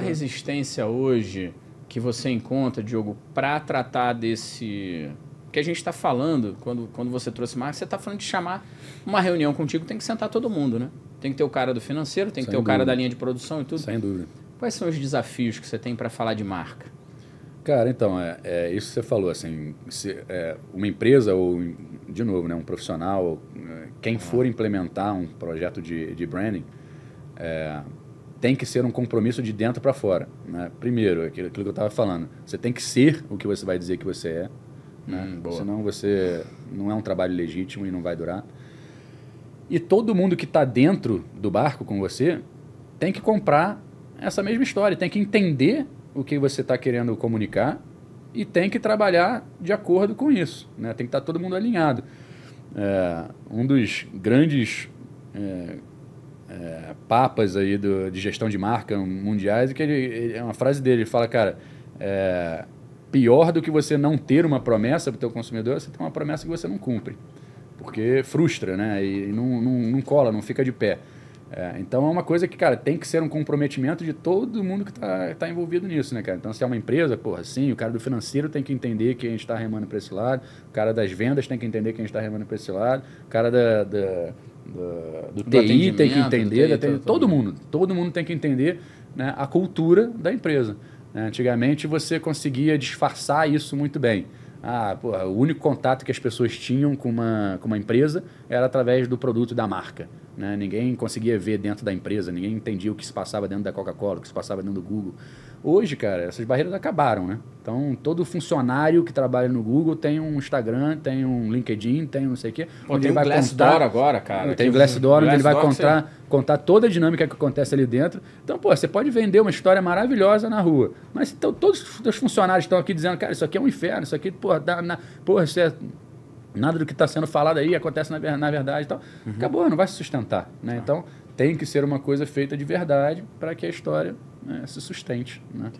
a resistência hoje que você encontra, Diogo, para tratar desse que a gente está falando, quando, quando você trouxe marca, você está falando de chamar uma reunião contigo, tem que sentar todo mundo, né? Tem que ter o cara do financeiro, tem que Sem ter dúvida. o cara da linha de produção e tudo. Sem dúvida. Quais são os desafios que você tem para falar de marca? Cara, então, é, é isso que você falou, assim, se, é, uma empresa ou, de novo, né, um profissional, é, quem for implementar um projeto de, de branding, é, tem que ser um compromisso de dentro para fora. Né? Primeiro, aquilo, aquilo que eu estava falando. Você tem que ser o que você vai dizer que você é. Né? Hum, Senão você não é um trabalho legítimo e não vai durar. E todo mundo que está dentro do barco com você tem que comprar essa mesma história, tem que entender o que você está querendo comunicar e tem que trabalhar de acordo com isso. Né? Tem que estar tá todo mundo alinhado. É, um dos grandes é, é, papas aí do, de gestão de marca mundiais, e que ele, ele, é uma frase dele, ele fala, cara, é, pior do que você não ter uma promessa para o teu consumidor é você ter uma promessa que você não cumpre, porque frustra, né? E, e não, não, não cola, não fica de pé. É, então é uma coisa que, cara, tem que ser um comprometimento de todo mundo que está tá envolvido nisso, né, cara? Então, se é uma empresa, porra, sim, o cara do financeiro tem que entender que a gente está remando para esse lado, o cara das vendas tem que entender que a gente está remando para esse lado, o cara da, da, da do TI tem que entender, TI, né, todo mundo, todo mundo tem que entender né, a cultura da empresa. Né? Antigamente você conseguia disfarçar isso muito bem. Ah, pô, o único contato que as pessoas tinham com uma, com uma empresa era através do produto da marca. Né? Ninguém conseguia ver dentro da empresa, ninguém entendia o que se passava dentro da Coca-Cola, o que se passava dentro do Google. Hoje, cara, essas barreiras acabaram, né? Então, todo funcionário que trabalha no Google tem um Instagram, tem um LinkedIn, tem não sei o quê. Pô, onde tem Glassdoor agora, cara. Tem o Glassdoor, onde ele vai contar contar toda a dinâmica que acontece ali dentro. Então, pô, você pode vender uma história maravilhosa na rua, mas então, todos os funcionários estão aqui dizendo, cara, isso aqui é um inferno, isso aqui, pô, dá, na, porra, isso é nada do que está sendo falado aí acontece na, na verdade e tal. Uhum. Acabou, não vai se sustentar. Né? Tá. Então, tem que ser uma coisa feita de verdade para que a história né, se sustente. Né?